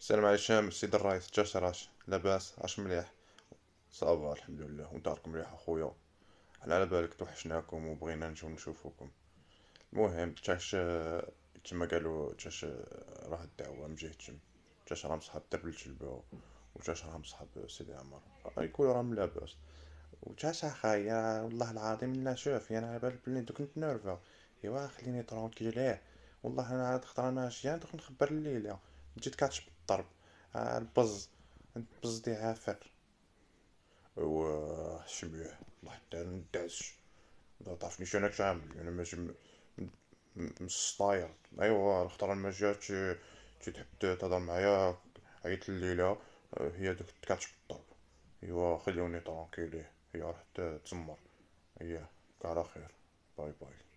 السلام عليكم السيد الرئيس جاش راش لاباس عاش مليح صافا الحمد لله وانت راكم مليح اخويا حنا على بالك توحشناكم وبغينا نجو نشوفوكم المهم جاش تما قالوا تشاش راه الدعوه جهتكم تشاش راهم مصحاب دربل جلبو وتشاش راهم مصحاب سيدي عمر يكون راهم لاباس وتشاش اخايا والله العظيم لا شوف انا يعني على بالك بلي دوك نتنرفا ايوا خليني ترونكيل إيه. والله انا عاد خطره ماشي ندخل يعني نخبر الليله ماشي تكاتش بالضرب آه، البز البز دي عافر واه شميع الله حتى ندعس ما تعرفنيش انا كنعمل انا ماشي مسطاير ايوا الخطره ما تي تحب تهضر معايا عيط الليله آه، هي دوك تكاتش بالضرب ايوا خلوني طرونكيلي هي راح تزمر اياه كاع على خير باي باي